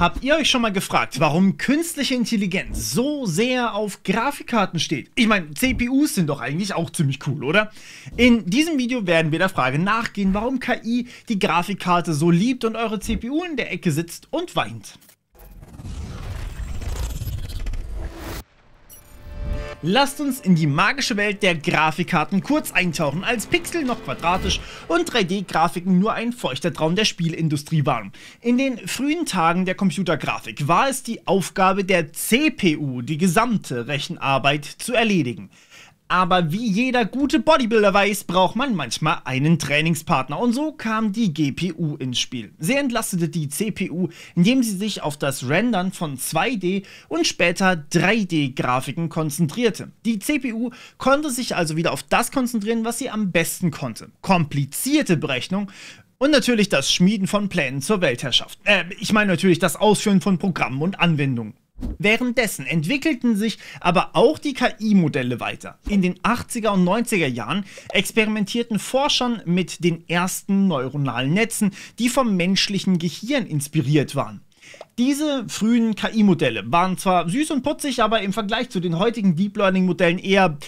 Habt ihr euch schon mal gefragt, warum künstliche Intelligenz so sehr auf Grafikkarten steht? Ich meine, CPUs sind doch eigentlich auch ziemlich cool, oder? In diesem Video werden wir der Frage nachgehen, warum KI die Grafikkarte so liebt und eure CPU in der Ecke sitzt und weint. Lasst uns in die magische Welt der Grafikkarten kurz eintauchen, als Pixel noch quadratisch und 3D-Grafiken nur ein feuchter Traum der Spielindustrie waren. In den frühen Tagen der Computergrafik war es die Aufgabe der CPU, die gesamte Rechenarbeit zu erledigen. Aber wie jeder gute Bodybuilder weiß, braucht man manchmal einen Trainingspartner. Und so kam die GPU ins Spiel. Sie entlastete die CPU, indem sie sich auf das Rendern von 2D und später 3D-Grafiken konzentrierte. Die CPU konnte sich also wieder auf das konzentrieren, was sie am besten konnte. Komplizierte Berechnung und natürlich das Schmieden von Plänen zur Weltherrschaft. Äh, ich meine natürlich das Ausführen von Programmen und Anwendungen. Währenddessen entwickelten sich aber auch die KI-Modelle weiter. In den 80er und 90er Jahren experimentierten Forschern mit den ersten neuronalen Netzen, die vom menschlichen Gehirn inspiriert waren. Diese frühen KI-Modelle waren zwar süß und putzig, aber im Vergleich zu den heutigen Deep Learning-Modellen eher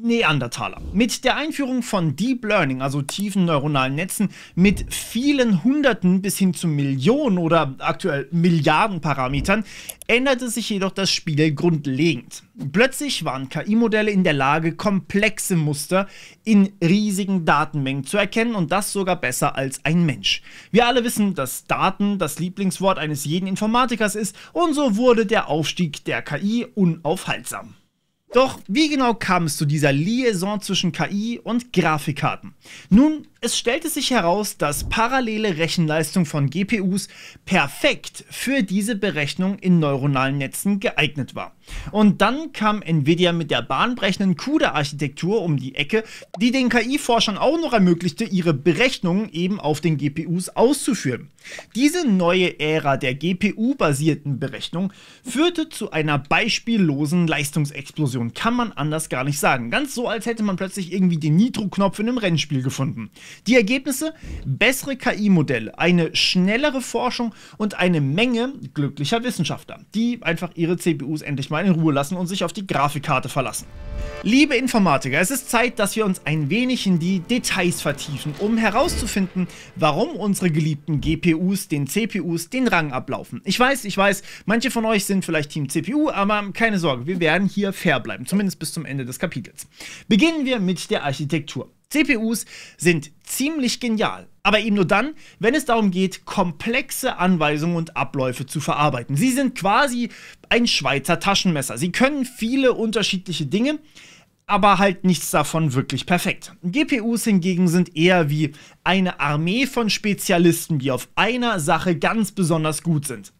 Neandertaler. Mit der Einführung von Deep Learning, also tiefen neuronalen Netzen, mit vielen Hunderten bis hin zu Millionen oder aktuell Milliarden Parametern, änderte sich jedoch das Spiel grundlegend. Plötzlich waren KI-Modelle in der Lage, komplexe Muster in riesigen Datenmengen zu erkennen und das sogar besser als ein Mensch. Wir alle wissen, dass Daten das Lieblingswort eines jeden Informatikers ist und so wurde der Aufstieg der KI unaufhaltsam. Doch wie genau kam es zu dieser Liaison zwischen KI und Grafikkarten? Nun, es stellte sich heraus, dass parallele Rechenleistung von GPUs perfekt für diese Berechnung in neuronalen Netzen geeignet war. Und dann kam Nvidia mit der bahnbrechenden CUDA-Architektur um die Ecke, die den KI-Forschern auch noch ermöglichte, ihre Berechnungen eben auf den GPUs auszuführen. Diese neue Ära der GPU-basierten Berechnung führte zu einer beispiellosen Leistungsexplosion, kann man anders gar nicht sagen. Ganz so, als hätte man plötzlich irgendwie den Nitro-Knopf in einem Rennspiel gefunden. Die Ergebnisse? Bessere KI-Modelle, eine schnellere Forschung und eine Menge glücklicher Wissenschaftler, die einfach ihre CPUs endlich mal in Ruhe lassen und sich auf die Grafikkarte verlassen. Liebe Informatiker, es ist Zeit, dass wir uns ein wenig in die Details vertiefen, um herauszufinden, warum unsere geliebten GPUs den CPUs den Rang ablaufen. Ich weiß, ich weiß, manche von euch sind vielleicht Team CPU, aber keine Sorge, wir werden hier fair bleiben, zumindest bis zum Ende des Kapitels. Beginnen wir mit der Architektur. CPUs sind ziemlich genial, aber eben nur dann, wenn es darum geht, komplexe Anweisungen und Abläufe zu verarbeiten. Sie sind quasi ein Schweizer Taschenmesser. Sie können viele unterschiedliche Dinge, aber halt nichts davon wirklich perfekt. GPUs hingegen sind eher wie eine Armee von Spezialisten, die auf einer Sache ganz besonders gut sind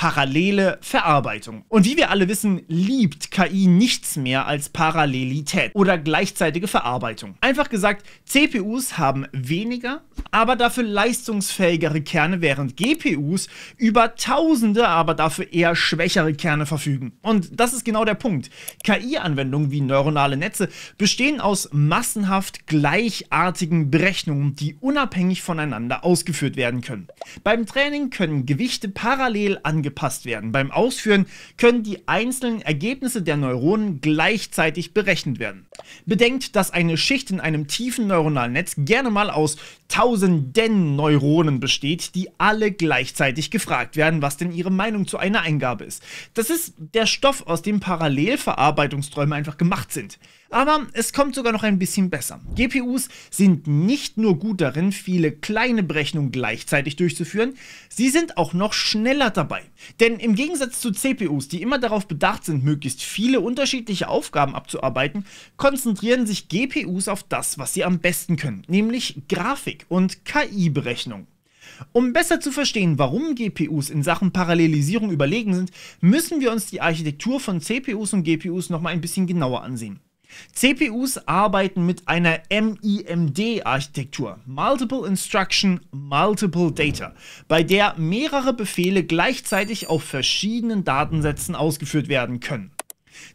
parallele Verarbeitung. Und wie wir alle wissen, liebt KI nichts mehr als Parallelität oder gleichzeitige Verarbeitung. Einfach gesagt, CPUs haben weniger, aber dafür leistungsfähigere Kerne, während GPUs über tausende, aber dafür eher schwächere Kerne verfügen. Und das ist genau der Punkt. KI-Anwendungen wie neuronale Netze bestehen aus massenhaft gleichartigen Berechnungen, die unabhängig voneinander ausgeführt werden können. Beim Training können Gewichte parallel angepasst angepasst werden. Beim Ausführen können die einzelnen Ergebnisse der Neuronen gleichzeitig berechnet werden. Bedenkt, dass eine Schicht in einem tiefen neuronalen Netz gerne mal aus tausenden Neuronen besteht, die alle gleichzeitig gefragt werden, was denn ihre Meinung zu einer Eingabe ist. Das ist der Stoff, aus dem Parallelverarbeitungsträume einfach gemacht sind. Aber es kommt sogar noch ein bisschen besser. GPUs sind nicht nur gut darin, viele kleine Berechnungen gleichzeitig durchzuführen, sie sind auch noch schneller dabei. Denn im Gegensatz zu CPUs, die immer darauf bedacht sind, möglichst viele unterschiedliche Aufgaben abzuarbeiten, konzentrieren sich GPUs auf das, was sie am besten können, nämlich Grafik und KI-Berechnung. Um besser zu verstehen, warum GPUs in Sachen Parallelisierung überlegen sind, müssen wir uns die Architektur von CPUs und GPUs nochmal ein bisschen genauer ansehen. CPUs arbeiten mit einer MIMD-Architektur, Multiple Instruction, Multiple Data, bei der mehrere Befehle gleichzeitig auf verschiedenen Datensätzen ausgeführt werden können.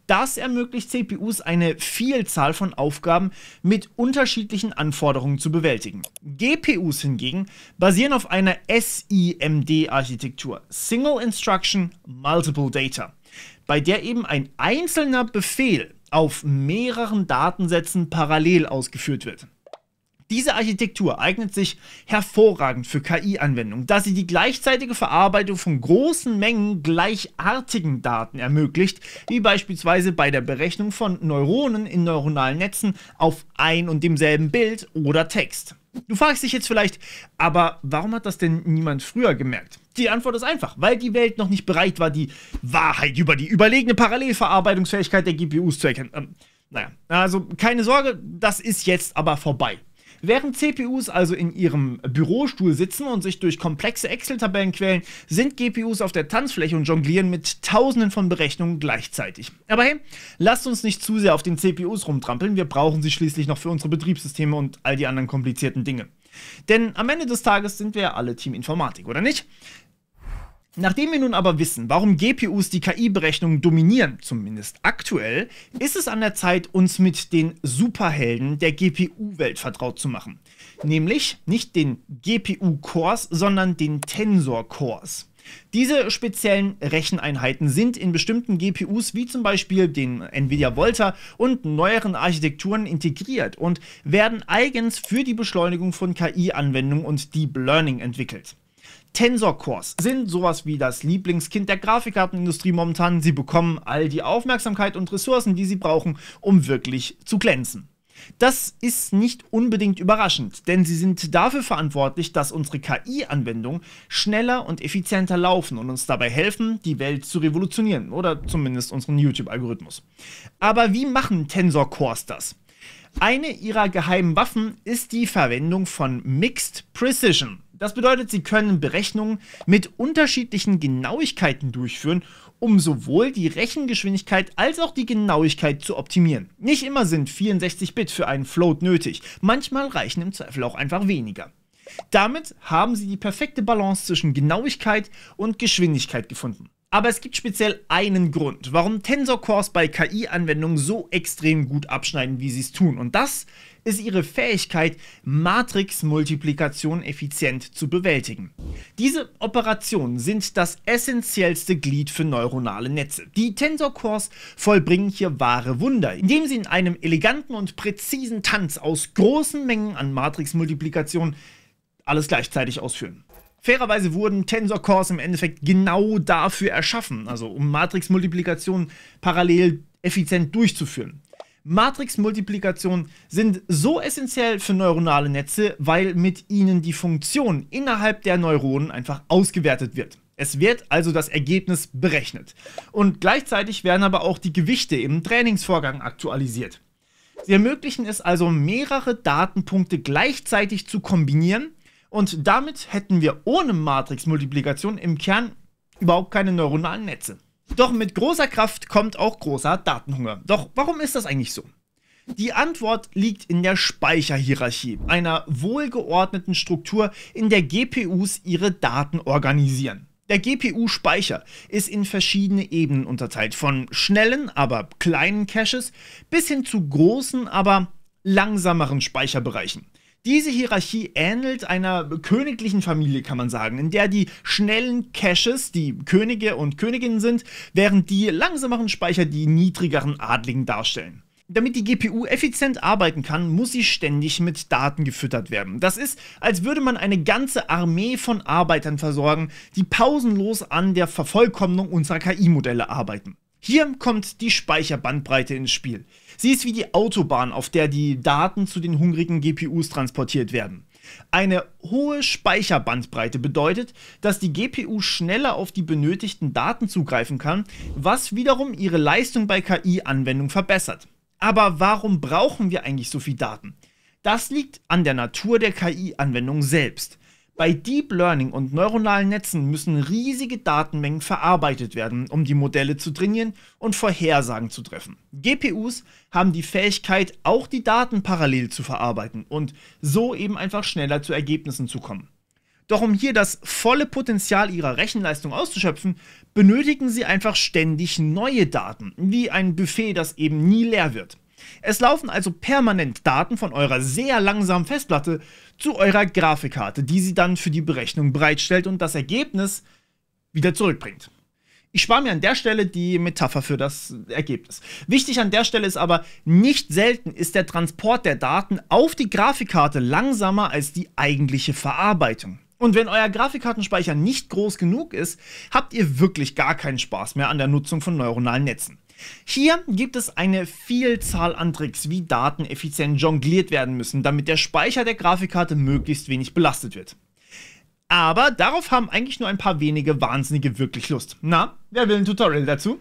Das ermöglicht CPUs eine Vielzahl von Aufgaben mit unterschiedlichen Anforderungen zu bewältigen. GPUs hingegen basieren auf einer SIMD-Architektur, Single Instruction, Multiple Data, bei der eben ein einzelner Befehl auf mehreren Datensätzen parallel ausgeführt wird. Diese Architektur eignet sich hervorragend für KI-Anwendungen, da sie die gleichzeitige Verarbeitung von großen Mengen gleichartigen Daten ermöglicht, wie beispielsweise bei der Berechnung von Neuronen in neuronalen Netzen auf ein und demselben Bild oder Text. Du fragst dich jetzt vielleicht, aber warum hat das denn niemand früher gemerkt? Die Antwort ist einfach, weil die Welt noch nicht bereit war, die Wahrheit über die überlegene Parallelverarbeitungsfähigkeit der GPUs zu erkennen. Ähm, naja, also keine Sorge, das ist jetzt aber vorbei. Während CPUs also in ihrem Bürostuhl sitzen und sich durch komplexe Excel-Tabellen quälen, sind GPUs auf der Tanzfläche und jonglieren mit tausenden von Berechnungen gleichzeitig. Aber hey, lasst uns nicht zu sehr auf den CPUs rumtrampeln, wir brauchen sie schließlich noch für unsere Betriebssysteme und all die anderen komplizierten Dinge. Denn am Ende des Tages sind wir ja alle Team Informatik, oder nicht? Nachdem wir nun aber wissen, warum GPUs die ki berechnungen dominieren, zumindest aktuell, ist es an der Zeit, uns mit den Superhelden der GPU-Welt vertraut zu machen. Nämlich nicht den GPU-Cores, sondern den Tensor-Cores. Diese speziellen Recheneinheiten sind in bestimmten GPUs wie zum Beispiel den Nvidia Volta und neueren Architekturen integriert und werden eigens für die Beschleunigung von KI-Anwendungen und Deep Learning entwickelt. Tensor Cores sind sowas wie das Lieblingskind der Grafikkartenindustrie momentan. Sie bekommen all die Aufmerksamkeit und Ressourcen, die sie brauchen, um wirklich zu glänzen. Das ist nicht unbedingt überraschend, denn sie sind dafür verantwortlich, dass unsere KI-Anwendungen schneller und effizienter laufen und uns dabei helfen, die Welt zu revolutionieren oder zumindest unseren YouTube-Algorithmus. Aber wie machen Tensor Cores das? Eine ihrer geheimen Waffen ist die Verwendung von Mixed Precision. Das bedeutet, sie können Berechnungen mit unterschiedlichen Genauigkeiten durchführen, um sowohl die Rechengeschwindigkeit als auch die Genauigkeit zu optimieren. Nicht immer sind 64 Bit für einen Float nötig, manchmal reichen im Zweifel auch einfach weniger. Damit haben sie die perfekte Balance zwischen Genauigkeit und Geschwindigkeit gefunden. Aber es gibt speziell einen Grund, warum Tensor Cores bei KI-Anwendungen so extrem gut abschneiden, wie sie es tun. Und das ist ihre Fähigkeit, Matrix-Multiplikation effizient zu bewältigen. Diese Operationen sind das essentiellste Glied für neuronale Netze. Die Tensor Cores vollbringen hier wahre Wunder, indem sie in einem eleganten und präzisen Tanz aus großen Mengen an Matrix-Multiplikation alles gleichzeitig ausführen. Fairerweise wurden Tensor Cores im Endeffekt genau dafür erschaffen, also um Matrixmultiplikationen parallel effizient durchzuführen. Matrixmultiplikationen sind so essentiell für neuronale Netze, weil mit ihnen die Funktion innerhalb der Neuronen einfach ausgewertet wird. Es wird also das Ergebnis berechnet. Und gleichzeitig werden aber auch die Gewichte im Trainingsvorgang aktualisiert. Sie ermöglichen es also, mehrere Datenpunkte gleichzeitig zu kombinieren und damit hätten wir ohne Matrix-Multiplikation im Kern überhaupt keine neuronalen Netze. Doch mit großer Kraft kommt auch großer Datenhunger. Doch warum ist das eigentlich so? Die Antwort liegt in der Speicherhierarchie, einer wohlgeordneten Struktur, in der GPUs ihre Daten organisieren. Der GPU-Speicher ist in verschiedene Ebenen unterteilt, von schnellen, aber kleinen Caches bis hin zu großen, aber langsameren Speicherbereichen. Diese Hierarchie ähnelt einer königlichen Familie, kann man sagen, in der die schnellen Caches die Könige und Königinnen sind, während die langsameren Speicher die niedrigeren Adligen darstellen. Damit die GPU effizient arbeiten kann, muss sie ständig mit Daten gefüttert werden. Das ist, als würde man eine ganze Armee von Arbeitern versorgen, die pausenlos an der Vervollkommnung unserer KI-Modelle arbeiten. Hier kommt die Speicherbandbreite ins Spiel. Sie ist wie die Autobahn, auf der die Daten zu den hungrigen GPUs transportiert werden. Eine hohe Speicherbandbreite bedeutet, dass die GPU schneller auf die benötigten Daten zugreifen kann, was wiederum ihre Leistung bei KI-Anwendungen verbessert. Aber warum brauchen wir eigentlich so viel Daten? Das liegt an der Natur der KI-Anwendung selbst. Bei Deep Learning und neuronalen Netzen müssen riesige Datenmengen verarbeitet werden, um die Modelle zu trainieren und Vorhersagen zu treffen. GPUs haben die Fähigkeit, auch die Daten parallel zu verarbeiten und so eben einfach schneller zu Ergebnissen zu kommen. Doch um hier das volle Potenzial ihrer Rechenleistung auszuschöpfen, benötigen sie einfach ständig neue Daten, wie ein Buffet, das eben nie leer wird. Es laufen also permanent Daten von eurer sehr langsamen Festplatte zu eurer Grafikkarte, die sie dann für die Berechnung bereitstellt und das Ergebnis wieder zurückbringt. Ich spare mir an der Stelle die Metapher für das Ergebnis. Wichtig an der Stelle ist aber, nicht selten ist der Transport der Daten auf die Grafikkarte langsamer als die eigentliche Verarbeitung. Und wenn euer Grafikkartenspeicher nicht groß genug ist, habt ihr wirklich gar keinen Spaß mehr an der Nutzung von neuronalen Netzen. Hier gibt es eine Vielzahl an Tricks, wie Daten effizient jongliert werden müssen, damit der Speicher der Grafikkarte möglichst wenig belastet wird. Aber darauf haben eigentlich nur ein paar wenige Wahnsinnige wirklich Lust. Na, wer will ein Tutorial dazu?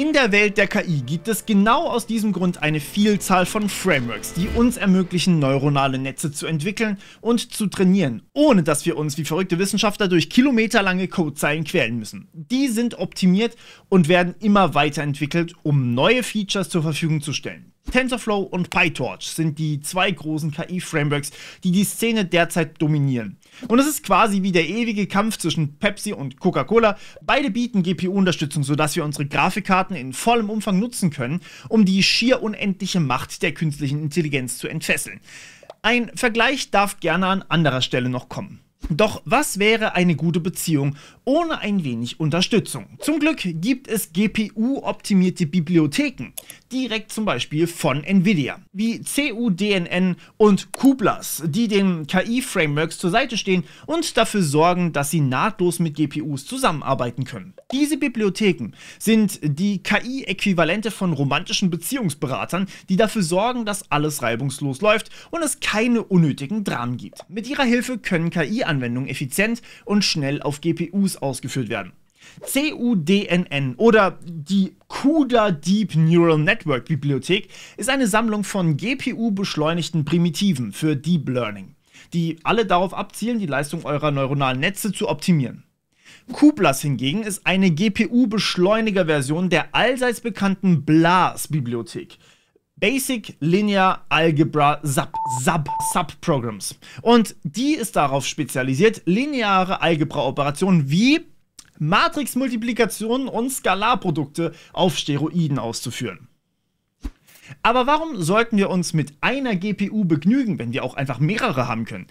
In der Welt der KI gibt es genau aus diesem Grund eine Vielzahl von Frameworks, die uns ermöglichen, neuronale Netze zu entwickeln und zu trainieren, ohne dass wir uns wie verrückte Wissenschaftler durch kilometerlange Codezeilen quälen müssen. Die sind optimiert und werden immer weiterentwickelt, um neue Features zur Verfügung zu stellen. TensorFlow und PyTorch sind die zwei großen KI-Frameworks, die die Szene derzeit dominieren. Und es ist quasi wie der ewige Kampf zwischen Pepsi und Coca-Cola. Beide bieten GPU-Unterstützung, sodass wir unsere Grafikkarten in vollem Umfang nutzen können, um die schier unendliche Macht der künstlichen Intelligenz zu entfesseln. Ein Vergleich darf gerne an anderer Stelle noch kommen. Doch was wäre eine gute Beziehung ohne ein wenig Unterstützung? Zum Glück gibt es GPU-optimierte Bibliotheken, direkt zum Beispiel von Nvidia, wie CUDNN und Kublas, die den KI-Frameworks zur Seite stehen und dafür sorgen, dass sie nahtlos mit GPUs zusammenarbeiten können. Diese Bibliotheken sind die KI-Äquivalente von romantischen Beziehungsberatern, die dafür sorgen, dass alles reibungslos läuft und es keine unnötigen Dramen gibt. Mit ihrer Hilfe können KI-Anwendungen Anwendungen effizient und schnell auf GPUs ausgeführt werden. CUDNN oder die CUDA Deep Neural Network Bibliothek ist eine Sammlung von GPU-beschleunigten Primitiven für Deep Learning, die alle darauf abzielen, die Leistung eurer neuronalen Netze zu optimieren. Kublas hingegen ist eine GPU-Beschleuniger-Version der allseits bekannten BLAS-Bibliothek, Basic Linear Algebra Sub, Sub, Subprograms. Und die ist darauf spezialisiert, lineare Algebra-Operationen wie Matrixmultiplikationen und Skalarprodukte auf Steroiden auszuführen. Aber warum sollten wir uns mit einer GPU begnügen, wenn wir auch einfach mehrere haben können?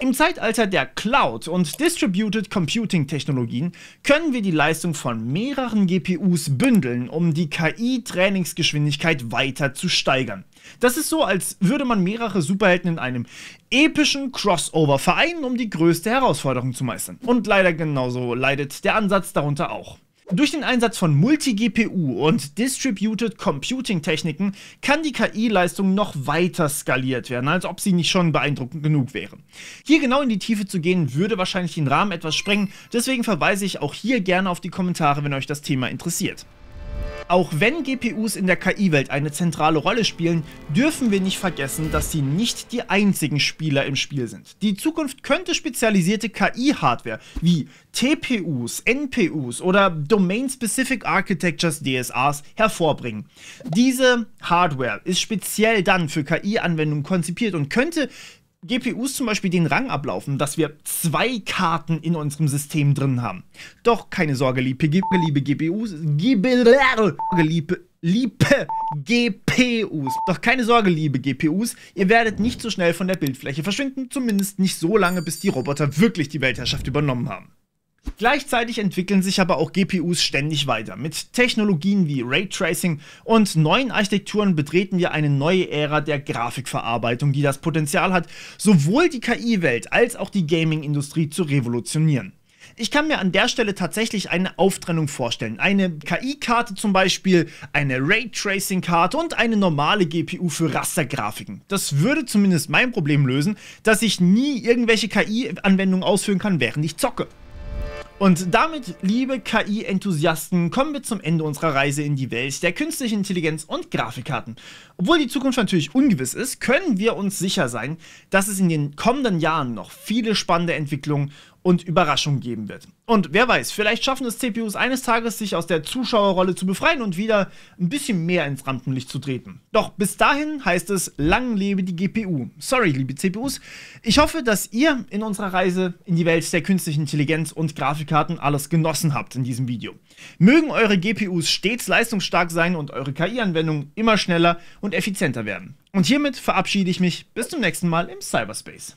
Im Zeitalter der Cloud und Distributed Computing Technologien können wir die Leistung von mehreren GPUs bündeln, um die KI-Trainingsgeschwindigkeit weiter zu steigern. Das ist so, als würde man mehrere Superhelden in einem epischen Crossover vereinen, um die größte Herausforderung zu meistern. Und leider genauso leidet der Ansatz darunter auch. Durch den Einsatz von Multi-GPU und Distributed Computing-Techniken kann die KI-Leistung noch weiter skaliert werden, als ob sie nicht schon beeindruckend genug wäre. Hier genau in die Tiefe zu gehen, würde wahrscheinlich den Rahmen etwas sprengen, deswegen verweise ich auch hier gerne auf die Kommentare, wenn euch das Thema interessiert. Auch wenn GPUs in der KI-Welt eine zentrale Rolle spielen, dürfen wir nicht vergessen, dass sie nicht die einzigen Spieler im Spiel sind. Die Zukunft könnte spezialisierte KI-Hardware wie TPUs, NPUs oder Domain-Specific Architectures DSAs hervorbringen. Diese Hardware ist speziell dann für KI-Anwendungen konzipiert und könnte GPUs zum Beispiel den Rang ablaufen, dass wir zwei Karten in unserem System drin haben. Doch keine Sorge, liebe, liebe GPUs, liebe, liebe GPUs. Doch keine Sorge, liebe GPUs, ihr werdet nicht so schnell von der Bildfläche verschwinden, zumindest nicht so lange, bis die Roboter wirklich die Weltherrschaft übernommen haben. Gleichzeitig entwickeln sich aber auch GPUs ständig weiter. Mit Technologien wie Raytracing und neuen Architekturen betreten wir eine neue Ära der Grafikverarbeitung, die das Potenzial hat, sowohl die KI-Welt als auch die Gaming-Industrie zu revolutionieren. Ich kann mir an der Stelle tatsächlich eine Auftrennung vorstellen. Eine KI-Karte zum Beispiel, eine Raytracing-Karte und eine normale GPU für Rastergrafiken. Das würde zumindest mein Problem lösen, dass ich nie irgendwelche KI-Anwendungen ausführen kann, während ich zocke. Und damit, liebe KI-Enthusiasten, kommen wir zum Ende unserer Reise in die Welt der künstlichen Intelligenz und Grafikkarten. Obwohl die Zukunft natürlich ungewiss ist, können wir uns sicher sein, dass es in den kommenden Jahren noch viele spannende Entwicklungen und Überraschungen geben wird. Und wer weiß, vielleicht schaffen es CPUs eines Tages, sich aus der Zuschauerrolle zu befreien und wieder ein bisschen mehr ins Rampenlicht zu treten. Doch bis dahin heißt es, lang lebe die GPU. Sorry, liebe CPUs. Ich hoffe, dass ihr in unserer Reise in die Welt der künstlichen Intelligenz und Grafikkarten alles genossen habt in diesem Video. Mögen eure GPUs stets leistungsstark sein und eure KI-Anwendungen immer schneller und effizienter werden. Und hiermit verabschiede ich mich bis zum nächsten Mal im Cyberspace.